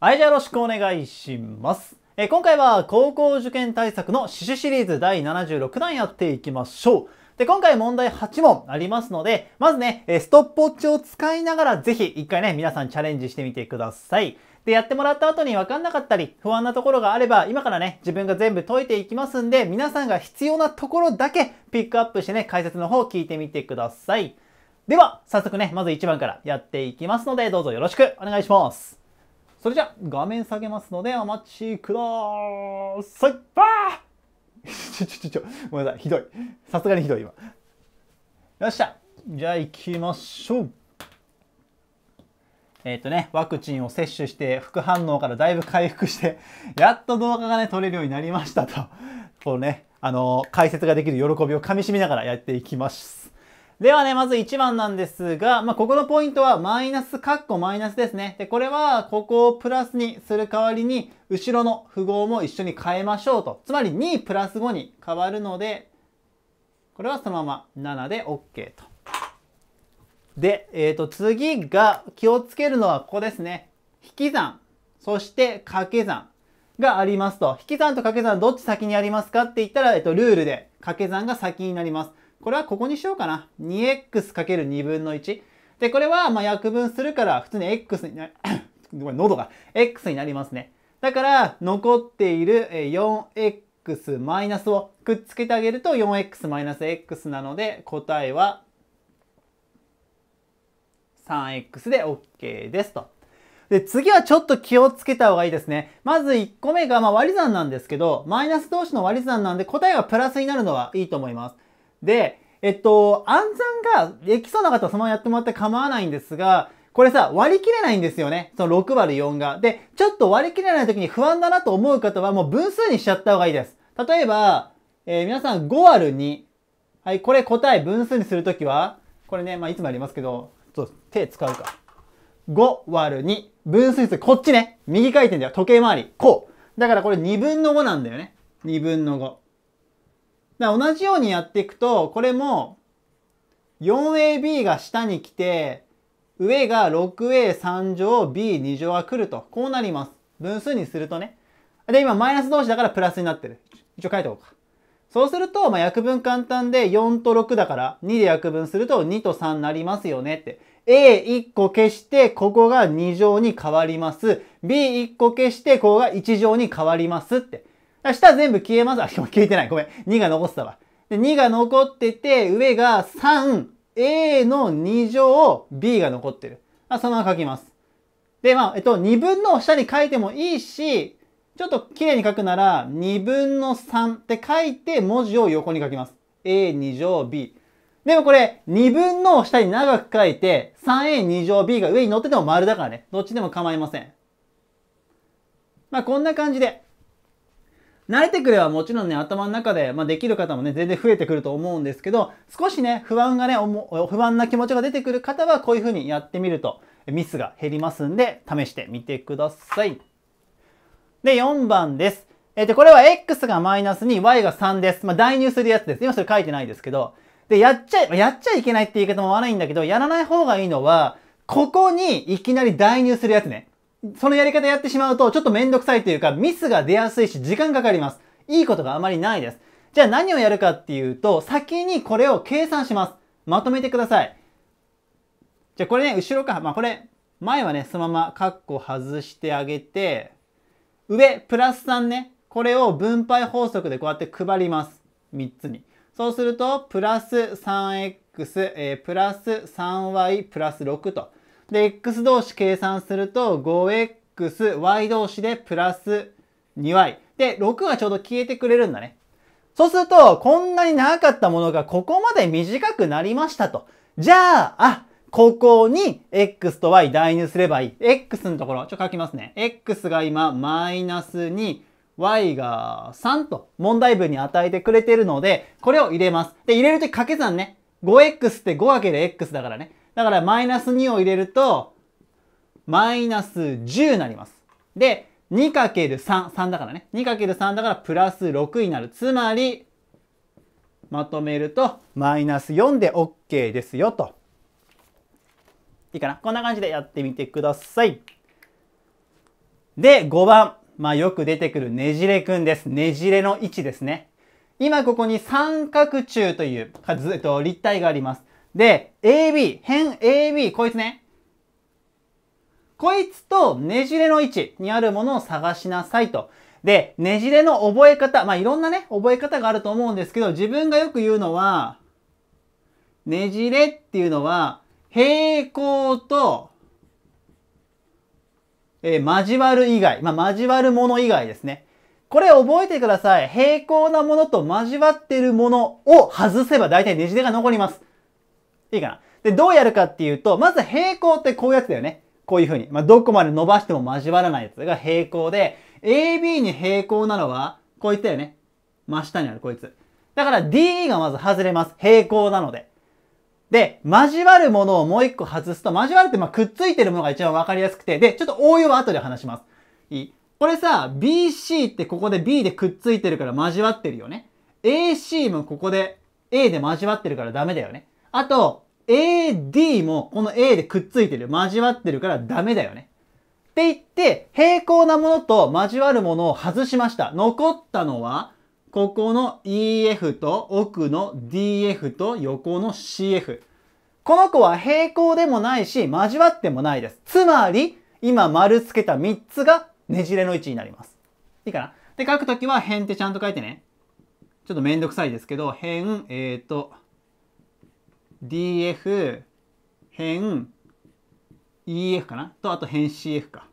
はい、じゃあよろしくお願いします。え今回は高校受験対策の死守シリーズ第76弾やっていきましょう。で、今回問題8問ありますので、まずね、ストップウォッチを使いながらぜひ一回ね、皆さんチャレンジしてみてください。で、やってもらった後に分かんなかったり、不安なところがあれば、今からね、自分が全部解いていきますんで、皆さんが必要なところだけピックアップしてね、解説の方を聞いてみてください。では、早速ね、まず1番からやっていきますので、どうぞよろしくお願いします。それじゃ画面下げますのでお待ちくださいあ ちょちょちょごめんなさいひどいさすがにひどい今よっしゃじゃあ行きましょうえっ、ー、とね、ワクチンを接種して副反応からだいぶ回復して やっと動画がね撮れるようになりましたとこうねあの解説ができる喜びをかみしめながらやっていきますではね、まず1番なんですが、まあ、ここのポイントはマイナス、カッコマイナスですね。で、これは、ここをプラスにする代わりに、後ろの符号も一緒に変えましょうと。つまり2プラス5に変わるので、これはそのまま7で OK と。で、えっ、ー、と、次が気をつけるのはここですね。引き算、そして掛け算がありますと。引き算と掛け算どっち先にありますかって言ったら、えっ、ー、と、ルールで掛け算が先になります。これはここにしようかな。2x×2 分の1。で、これは、ま、あ約分するから、普通に x にな、ごめん、喉が、x になりますね。だから、残っている 4x マイナスをくっつけてあげると 4x マイナス x なので、答えは 3x で OK ですと。で、次はちょっと気をつけた方がいいですね。まず1個目が、まあ割り算なんですけど、マイナス同士の割り算なんで答えがプラスになるのはいいと思います。で、えっと、暗算ができそうな方はそのままやってもらって構わないんですが、これさ、割り切れないんですよね。その6割4が。で、ちょっと割り切れない時に不安だなと思う方はもう分数にしちゃった方がいいです。例えば、えー、皆さん5割2。はい、これ答え分数にするときは、これね、まあ、いつもありますけど、ちょっと手使うか。5割2。分数にする。こっちね。右回転では時計回り。こう。だからこれ2分の5なんだよね。2分の5。だ同じようにやっていくと、これも 4AB が下に来て、上が 6A3 乗 B2 乗が来ると。こうなります。分数にするとね。で、今マイナス同士だからプラスになってる。一応書いておこうか。そうすると、まあ、約分簡単で4と6だから2で約分すると2と3になりますよねって。A1 個消して、ここが2乗に変わります。B1 個消して、ここが1乗に変わりますって。下全部消えます。あ、消えてない。ごめん。2が残ってたわ。で、2が残ってて、上が 3a の2乗 b が残ってる。あ、そのまま書きます。で、まあ、えっと、2分の下に書いてもいいし、ちょっと綺麗に書くなら、2分の3って書いて文字を横に書きます。a2 乗 b。でもこれ、2分の下に長く書いて、3a2 乗 b が上に乗ってても丸だからね。どっちでも構いません。まあ、こんな感じで。慣れてくればもちろんね、頭の中で、まあ、できる方もね、全然増えてくると思うんですけど、少しね、不安がね、不安な気持ちが出てくる方は、こういう風にやってみると、ミスが減りますんで、試してみてください。で、4番です。えっ、ー、と、これは X がマイナスに Y が3です。まあ、代入するやつです。今それ書いてないですけど。で、やっちゃ、やっちゃいけないって言い方も悪いんだけど、やらない方がいいのは、ここにいきなり代入するやつね。そのやり方やってしまうと、ちょっとめんどくさいというか、ミスが出やすいし、時間かかります。いいことがあまりないです。じゃあ何をやるかっていうと、先にこれを計算します。まとめてください。じゃあこれね、後ろか。まあこれ、前はね、そのままカッコ外してあげて、上、プラス3ね。これを分配法則でこうやって配ります。3つに。そうすると、プラス 3x、えー、プラス 3y、プラス6と。で、x 同士計算すると 5xy 同士でプラス 2y。で、6がちょうど消えてくれるんだね。そうすると、こんなに長かったものがここまで短くなりましたと。じゃあ、あ、ここに x と y 代入すればいい。x のところ、ちょっと書きますね。x が今、マイナス2、y が3と問題文に与えてくれてるので、これを入れます。で、入れるとき掛け算ね。5x って5かける x だからね。だからマイナス2を入れると、マイナス10になります。で、2×3、3だからね。2×3 だからプラス6になる。つまり、まとめると、マイナス4で OK ですよと。いいかなこんな感じでやってみてください。で、5番。まあよく出てくるねじれくんです。ねじれの位置ですね。今ここに三角柱という、えっと、立体があります。で、AB、辺 AB、こいつね。こいつとねじれの位置にあるものを探しなさいと。で、ねじれの覚え方、まあ、いろんなね、覚え方があると思うんですけど、自分がよく言うのは、ねじれっていうのは、平行と、えー、交わる以外、まあ、交わるもの以外ですね。これ覚えてください。平行なものと交わってるものを外せば大体ねじれが残ります。いいかな。で、どうやるかっていうと、まず平行ってこういうやつだよね。こういうふうに。まあ、どこまで伸ばしても交わらないやつが平行で、AB に平行なのは、こういったよね。真下にあるこいつ。だから DE がまず外れます。平行なので。で、交わるものをもう一個外すと、交わるってまあくっついてるものが一番わかりやすくて、で、ちょっと応用は後で話します。いい。これさ、BC ってここで B でくっついてるから交わってるよね。AC もここで A で交わってるからダメだよね。あと、AD もこの A でくっついてる、交わってるからダメだよね。って言って、平行なものと交わるものを外しました。残ったのは、ここの EF と奥の DF と横の CF。この子は平行でもないし、交わってもないです。つまり、今丸つけた3つがねじれの位置になります。いいかなで、書くときは辺ってちゃんと書いてね。ちょっとめんどくさいですけど、辺、えっ、ー、と、DF 変 EF かなとあと変 CF か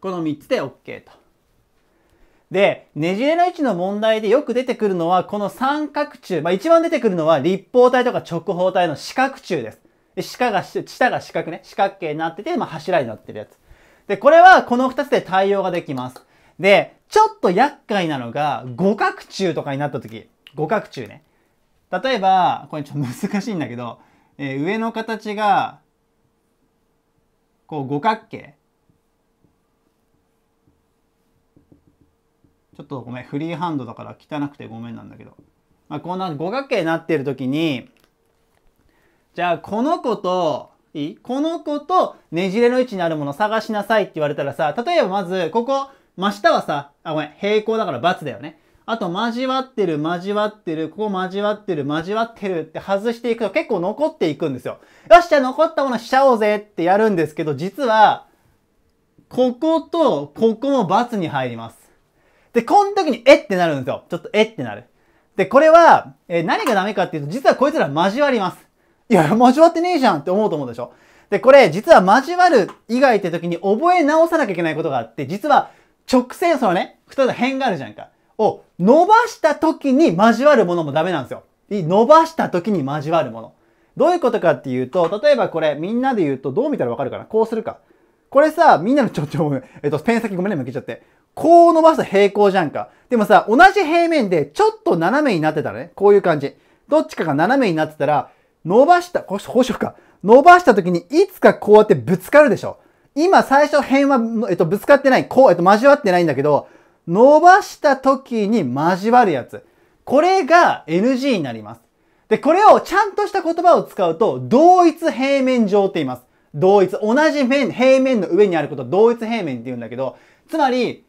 この3つで OK と。で、ねじれの位置の問題でよく出てくるのは、この三角柱。まあ、一番出てくるのは、立方体とか直方体の四角柱です。で下が、下が四角ね。四角形になってて、まあ、柱になってるやつ。で、これはこの2つで対応ができます。で、ちょっと厄介なのが、五角柱とかになった時。五角柱ね。例えばこれちょっと難しいんだけど、えー、上の形がこう五角形ちょっとごめんフリーハンドだから汚くてごめんなんだけど、まあ、こんな五角形になってる時にじゃあこの子といいこの子とねじれの位置にあるものを探しなさいって言われたらさ例えばまずここ真下はさあごめん平行だから×だよねあと交わってる、交わってる、ここ交わってる、交わってるって外していくと結構残っていくんですよ。よし、じゃあ残ったものしちゃおうぜってやるんですけど、実は、こことここも×に入ります。で、この時にえってなるんですよ。ちょっとえってなる。で、これは、えー、何がダメかっていうと、実はこいつら交わります。いや、交わってねえじゃんって思うと思うでしょ。で、これ、実は交わる以外って時に覚え直さなきゃいけないことがあって、実は直線、そのね、二つ辺があるじゃんか。を伸ばした時に交わるものもダメなんですよ。伸ばした時に交わるもの。どういうことかっていうと、例えばこれみんなで言うとどう見たらわかるかなこうするか。これさ、みんなのちょ、ちょ、えっと、ペン先ごめんね、向けちゃって。こう伸ばすと平行じゃんか。でもさ、同じ平面でちょっと斜めになってたらね、こういう感じ。どっちかが斜めになってたら、伸ばした、こうしようか。伸ばした時にいつかこうやってぶつかるでしょ。今最初辺は、えっと、ぶつかってない、こう、えっと、交わってないんだけど、伸ばした時に交わるやつ。これが NG になります。で、これをちゃんとした言葉を使うと、同一平面上って言います。同一。同じ面、平面の上にあること同一平面って言うんだけど、つまり、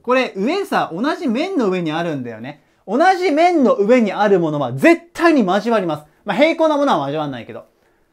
これ上さ、同じ面の上にあるんだよね。同じ面の上にあるものは絶対に交わります。まあ、平行なものは交わんないけど。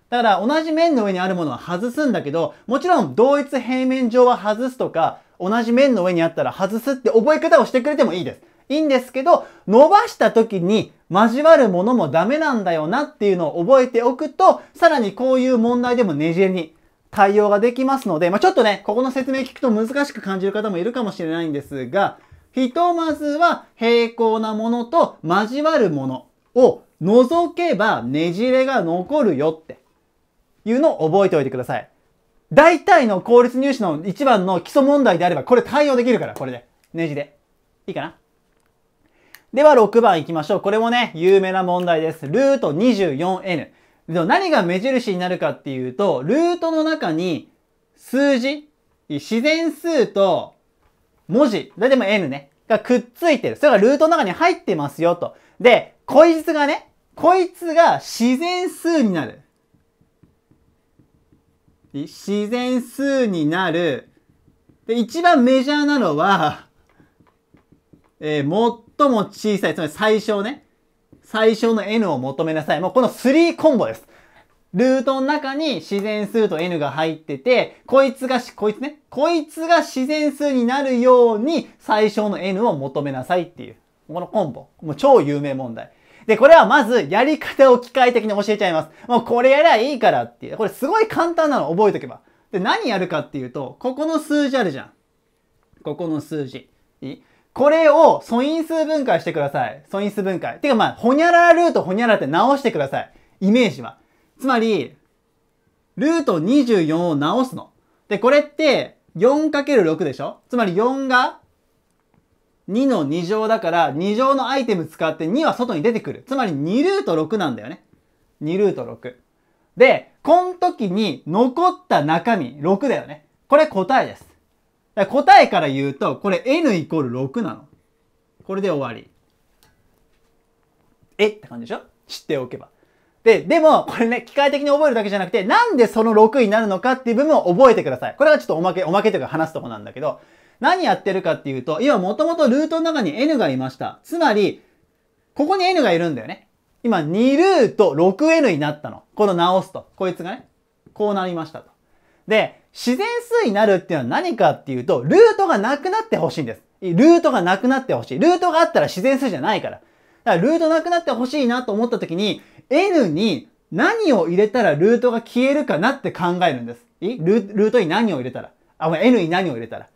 だから同じ面の上にあるものは外すんだけど、もちろん同一平面上は外すとか、同じ面の上にあったら外すって覚え方をしてくれてもいいです。いいんですけど、伸ばした時に交わるものもダメなんだよなっていうのを覚えておくと、さらにこういう問題でもねじれに対応ができますので、まあ、ちょっとね、ここの説明聞くと難しく感じる方もいるかもしれないんですが、ひとまずは平行なものと交わるものを除けばねじれが残るよっていうのを覚えておいてください。大体の公立入試の一番の基礎問題であれば、これ対応できるから、これで。ネジで。いいかなでは6番行きましょう。これもね、有名な問題です。ルート 24n。でも何が目印になるかっていうと、ルートの中に数字、自然数と文字、だでも n ね、がくっついてる。それがルートの中に入ってますよと。で、こいつがね、こいつが自然数になる。自然数になる。で、一番メジャーなのは、えー、最も小さい、つまり最小ね。最小の n を求めなさい。もうこの3コンボです。ルートの中に自然数と n が入ってて、こいつがし、こいつね、こいつが自然数になるように最小の n を求めなさいっていう。このコンボ。もう超有名問題。で、これはまずやり方を機械的に教えちゃいます。もうこれやりゃいいからっていう。これすごい簡単なの覚えとけば。で、何やるかっていうと、ここの数字あるじゃん。ここの数字。これを素因数分解してください。素因数分解。てかまあ、ほにゃらルートほにゃらって直してください。イメージは。つまり、ルート24を直すの。で、これって 4×6 でしょつまり4が2の2乗だから、2乗のアイテム使って2は外に出てくる。つまり2ルート6なんだよね。2ルート6。で、この時に残った中身、6だよね。これ答えです。答えから言うと、これ n イコール6なの。これで終わり。えって感じでしょ知っておけば。で、でも、これね、機械的に覚えるだけじゃなくて、なんでその6になるのかっていう部分を覚えてください。これはちょっとおまけ、おまけというか話すとこなんだけど、何やってるかっていうと、今もともとルートの中に n がいました。つまり、ここに n がいるんだよね。今、2ルート 6n になったの。この直すと。こいつがね、こうなりましたと。で、自然数になるっていうのは何かっていうと、ルートがなくなってほしいんです。ルートがなくなってほしい。ルートがあったら自然数じゃないから。だからルートなくなってほしいなと思った時に、n に何を入れたらルートが消えるかなって考えるんです。ルートに何を入れたら。あ、n に何を入れたら。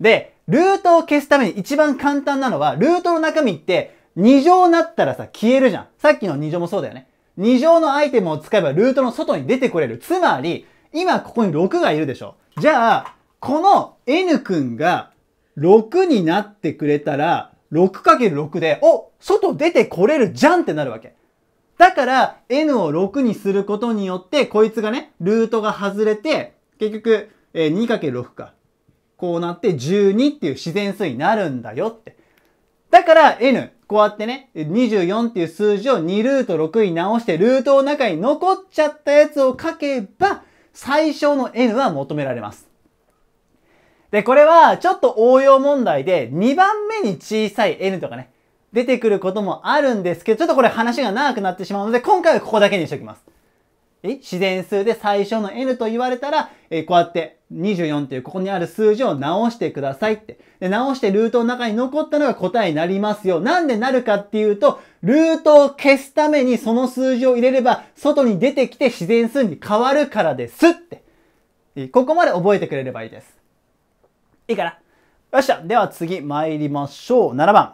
で、ルートを消すために一番簡単なのは、ルートの中身って2乗になったらさ、消えるじゃん。さっきの2乗もそうだよね。2乗のアイテムを使えばルートの外に出てこれる。つまり、今ここに6がいるでしょ。じゃあ、この n 君が6になってくれたら、6×6 で、お外出てこれるじゃんってなるわけ。だから、n を6にすることによって、こいつがね、ルートが外れて、結局、えー、2×6 か。こうなって12っていう自然数になるんだよって。だから n、こうやってね、24っていう数字を2ルート6に直して、ルートの中に残っちゃったやつを書けば、最小の n は求められます。で、これはちょっと応用問題で、2番目に小さい n とかね、出てくることもあるんですけど、ちょっとこれ話が長くなってしまうので、今回はここだけにしときます。え自然数で最初の n と言われたら、えこうやって24っていうここにある数字を直してくださいって。で、直してルートの中に残ったのが答えになりますよ。なんでなるかっていうと、ルートを消すためにその数字を入れれば、外に出てきて自然数に変わるからですって。ここまで覚えてくれればいいです。いいかなよっしゃ。では次参りましょう。7番。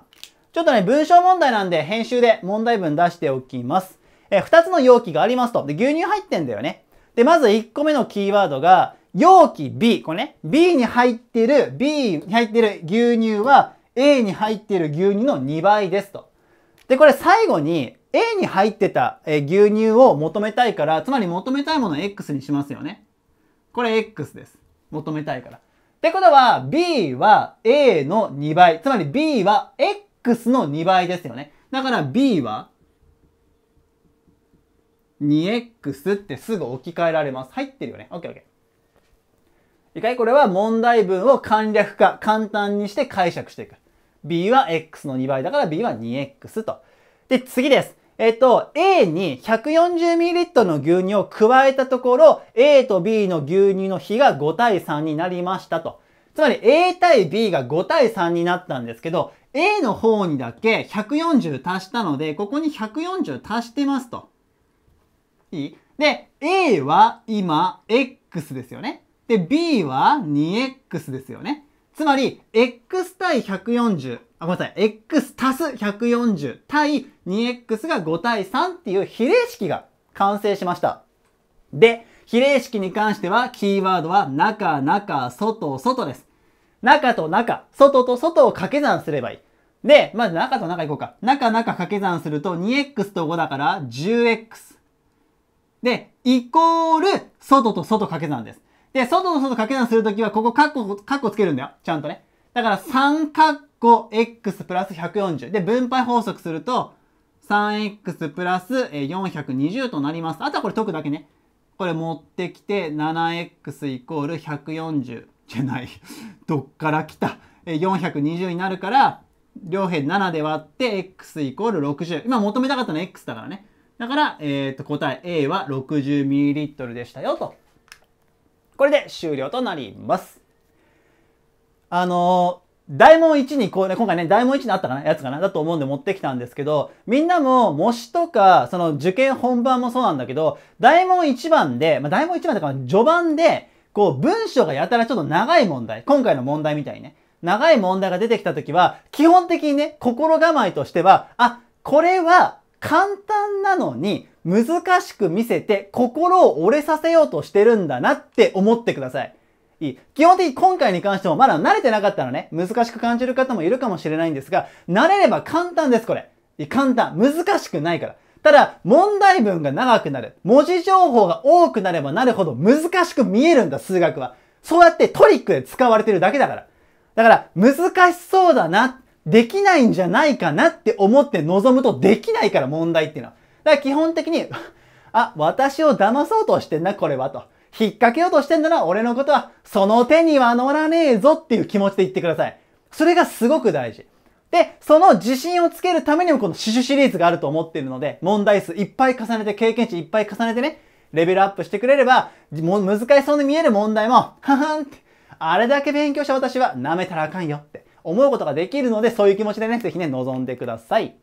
ちょっとね、文章問題なんで編集で問題文出しておきます。えー、2つの容器がありますと。で、牛乳入ってんだよね。で、まず1個目のキーワードが、容器 B。これね、B に入ってる、B に入ってる牛乳は A に入ってる牛乳の2倍ですと。で、これ最後に A に入ってた牛乳を求めたいから、つまり求めたいものを X にしますよね。これ X です。求めたいから。ってことは、B は A の2倍。つまり B は X の2倍ですよね。だから B は 2x ってすぐ置き換えられます。入ってるよね。OKOK。一回これは問題文を簡略化、簡単にして解釈していく。b は x の2倍だから b は 2x と。で、次です。えっと、A に 140ml の牛乳を加えたところ、A と B の牛乳の比が5対3になりましたと。つまり A 対 B が5対3になったんですけど、A の方にだけ140足したので、ここに140足してますと。いいで、A は今 X ですよね。で、B は 2X ですよね。つまり、X 対140、あ、ごめんなさい、X 足す140対 2X が5対3っていう比例式が完成しました。で、比例式に関しては、キーワードは中、中、外、外です。中と中、外と外を掛け算すればいい。で、まず中と中いこうか。中、中掛け算すると 2x と5だから 10x。で、イコール、外と外掛け算です。で、外と外掛け算するときは、ここカッコ、カッコつけるんだよ。ちゃんとね。だから、3カッコ x プラス140。で、分配法則すると、3x プラス420となります。あとはこれ解くだけね。これ持ってきて、7x イコール140じゃない。どっから来た ?420 になるから、両辺7で割って x イコール60。今求めたかったのは x だからね。だから、えー、と答え A は 60ml でしたよと。これで終了となります。あのー、大問1にこうね、今回ね、大問1にあったかなやつかなだと思うんで持ってきたんですけど、みんなも模試とか、その受験本番もそうなんだけど、大問1番で、まあ、大問1番とか序盤で、こう文章がやたらちょっと長い問題、今回の問題みたいにね、長い問題が出てきた時は、基本的にね、心構えとしては、あ、これは簡単なのに難しく見せて心を折れさせようとしてるんだなって思ってください。いい。基本的に今回に関してもまだ慣れてなかったらね、難しく感じる方もいるかもしれないんですが、慣れれば簡単です、これ。簡単。難しくないから。ただ、問題文が長くなる。文字情報が多くなればなるほど難しく見えるんだ、数学は。そうやってトリックで使われてるだけだから。だから、難しそうだな。できないんじゃないかなって思って望むとできないから問題っていうのは。だから基本的に、あ、私を騙そうとしてんな、これはと。引っ掛けようとしてんだな、俺のことは、その手には乗らねえぞっていう気持ちで言ってください。それがすごく大事。で、その自信をつけるためにもこの死守シリーズがあると思っているので、問題数いっぱい重ねて、経験値いっぱい重ねてね、レベルアップしてくれれば、も難しそうに見える問題も、ははんって、あれだけ勉強した私は舐めたらあかんよって。思うことができるので、そういう気持ちでね、ぜひね、臨んでください。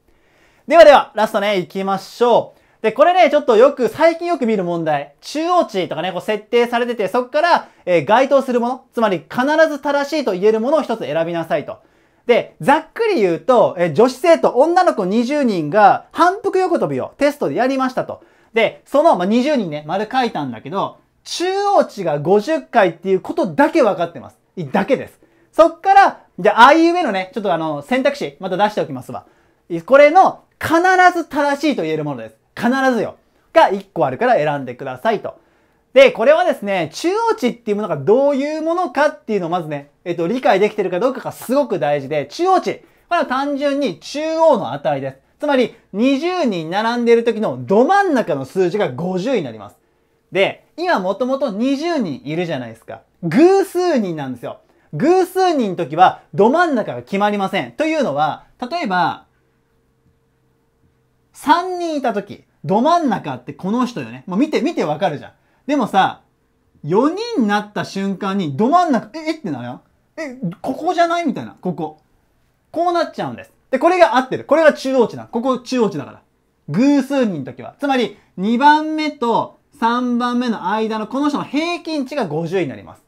ではでは、ラストね、行きましょう。で、これね、ちょっとよく、最近よく見る問題。中央値とかね、こう設定されてて、そこから、えー、該当するもの、つまり必ず正しいと言えるものを一つ選びなさいと。で、ざっくり言うと、えー、女子生徒、女の子20人が反復横跳びをテストでやりましたと。で、その、まあ、20人ね、丸書いたんだけど、中央値が50回っていうことだけ分かってます。だけです。そっから、じゃあ、あいう目のね、ちょっとあの、選択肢、また出しておきますわ。これの、必ず正しいと言えるものです。必ずよ。が1個あるから選んでくださいと。で、これはですね、中央値っていうものがどういうものかっていうのをまずね、えっと、理解できてるかどうかがすごく大事で、中央値。これは単純に中央の値です。つまり、20人並んでいる時のど真ん中の数字が50になります。で、今もともと20人いるじゃないですか。偶数人なんですよ。偶数人の時はど真ん中が決まりません。というのは、例えば、3人いた時、ど真ん中ってこの人よね。もう見て、見てわかるじゃん。でもさ、4人になった瞬間にど真ん中、え、えってなるよ。え、ここじゃないみたいな。ここ。こうなっちゃうんです。で、これが合ってる。これが中央値だ。ここ中央値だから。偶数人の時は。つまり、2番目と3番目の間のこの人の平均値が50になります。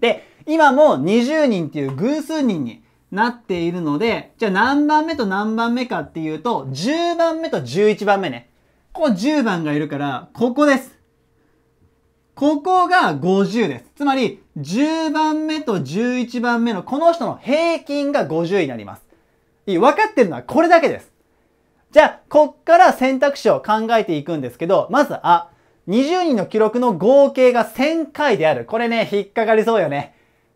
で、今も20人っていう偶数人になっているので、じゃあ何番目と何番目かっていうと、10番目と11番目ね。ここ10番がいるから、ここです。ここが50です。つまり、10番目と11番目のこの人の平均が50になります。いい、分かってるのはこれだけです。じゃあ、こっから選択肢を考えていくんですけど、まず、あ、20人の記録の合計が1000回である。これね、引っかかりそうよね。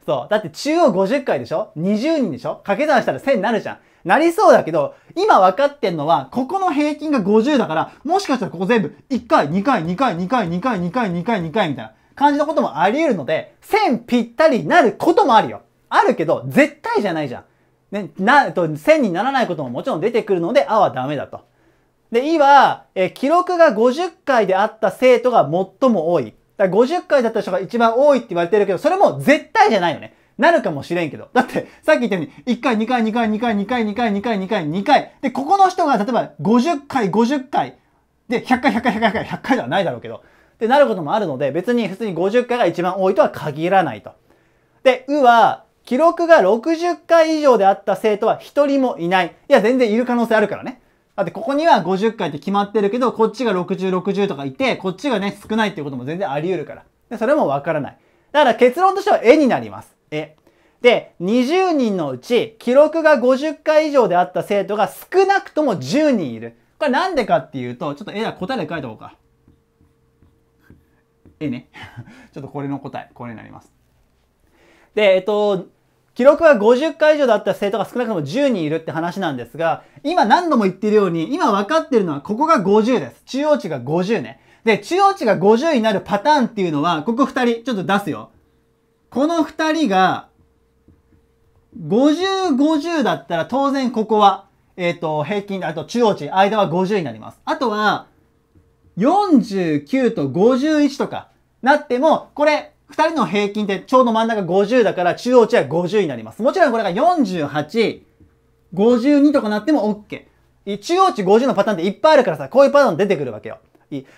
そう。だって中央50回でしょ ?20 人でしょ掛け算したら1000になるじゃん。なりそうだけど、今分かってんのは、ここの平均が50だから、もしかしたらここ全部1回、2回、2回、2回、2回、2回、2回、2回みたいな感じのこともあり得るので、1000ぴったりになることもあるよ。あるけど、絶対じゃないじゃん。ね、な、と、1000にならないことももちろん出てくるので、あはダメだと。で、いは、え、記録が50回であった生徒が最も多い。だから50回だった人が一番多いって言われてるけど、それも絶対じゃないよね。なるかもしれんけど。だって、さっき言ったように、1回、2回、2回、2回、2回、2回、2回、2回、2回。で、ここの人が、例えば、50回、50回。で、100回、100回、100回、100回ではないだろうけど。ってなることもあるので、別に普通に50回が一番多いとは限らないと。で、うは、記録が60回以上であった生徒は一人もいない。いや、全然いる可能性あるからね。だってここには50回って決まってるけど、こっちが60、60とかいて、こっちがね、少ないっていうことも全然あり得るから。で、それもわからない。だから結論としては絵になります。絵。で、20人のうち、記録が50回以上であった生徒が少なくとも10人いる。これなんでかっていうと、ちょっと絵は答えで書いておこうか。絵ね。ちょっとこれの答え、これになります。で、えっと、記録は50回以上だった生徒が少なくとも10人いるって話なんですが、今何度も言ってるように、今分かってるのはここが50です。中央値が50ね。で、中央値が50になるパターンっていうのは、ここ2人、ちょっと出すよ。この2人が、50、50だったら当然ここは、えっ、ー、と、平均、あと中央値、間は50になります。あとは、49と51とかなっても、これ、2人の平均ってちょうど真ん中50だから中央値は50になります。もちろんこれが48、52とかなっても OK。中央値50のパターンっていっぱいあるからさ、こういうパターン出てくるわけよ。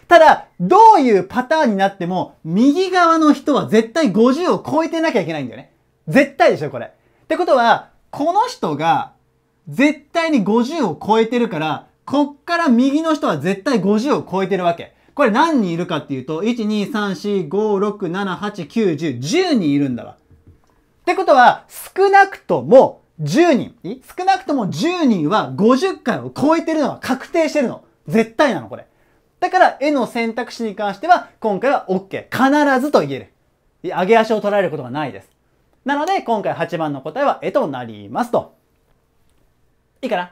ただ、どういうパターンになっても、右側の人は絶対50を超えてなきゃいけないんだよね。絶対でしょ、これ。ってことは、この人が絶対に50を超えてるから、こっから右の人は絶対50を超えてるわけ。これ何人いるかっていうと、1,2,3,4,5,6,7,8,9,10,10人いるんだわ。ってことは、少なくとも10人、少なくとも10人は50回を超えてるのは確定してるの。絶対なの、これ。だから、絵の選択肢に関しては、今回は OK。必ずと言える。上げ足を取られることがないです。なので、今回8番の答えは絵となりますと。いいかな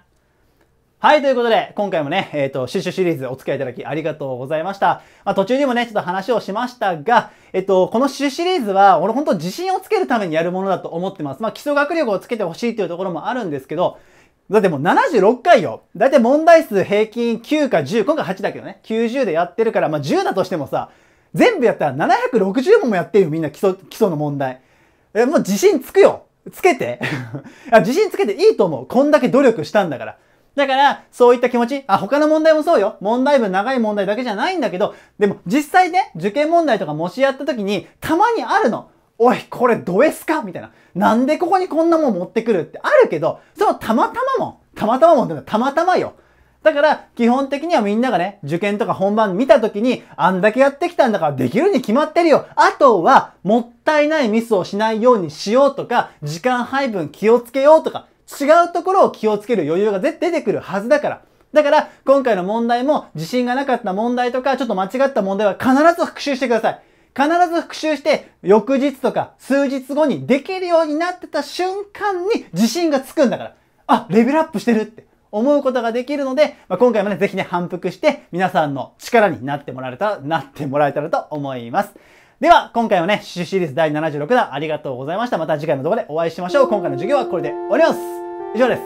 はい、ということで、今回もね、えっ、ー、と、シュシュシリーズお付き合いいただきありがとうございました。まあ、途中にもね、ちょっと話をしましたが、えっ、と、このシュシリーズは、俺ほんと自信をつけるためにやるものだと思ってます。まあ、基礎学力をつけてほしいというところもあるんですけど、だってもう76回よ。だいたい問題数平均9か10、今回8だけどね、90でやってるから、まあ、10だとしてもさ、全部やったら760問もやってるよ、みんな基礎、基礎の問題。え、もう自信つくよ。つけて 自信つけていいと思う。こんだけ努力したんだから。だから、そういった気持ち、あ、他の問題もそうよ。問題文長い問題だけじゃないんだけど、でも実際ね、受験問題とか模試やった時に、たまにあるの。おい、これド S かみたいな。なんでここにこんなもん持ってくるってあるけど、そのたまたまも、ん。たまたまもってたまたまよ。だから、基本的にはみんながね、受験とか本番見た時に、あんだけやってきたんだからできるに決まってるよ。あとは、もったいないミスをしないようにしようとか、時間配分気をつけようとか、違うところを気をつける余裕が出てくるはずだから。だから、今回の問題も自信がなかった問題とか、ちょっと間違った問題は必ず復習してください。必ず復習して、翌日とか数日後にできるようになってた瞬間に自信がつくんだから、あ、レベルアップしてるって思うことができるので、まあ、今回もね、ぜひね、反復して皆さんの力になってもらえたら、なってもらえたらと思います。では、今回はね、シュシリーズ第76弾ありがとうございました。また次回の動画でお会いしましょう。今回の授業はこれで終わります。以上です。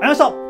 ありがとうございました。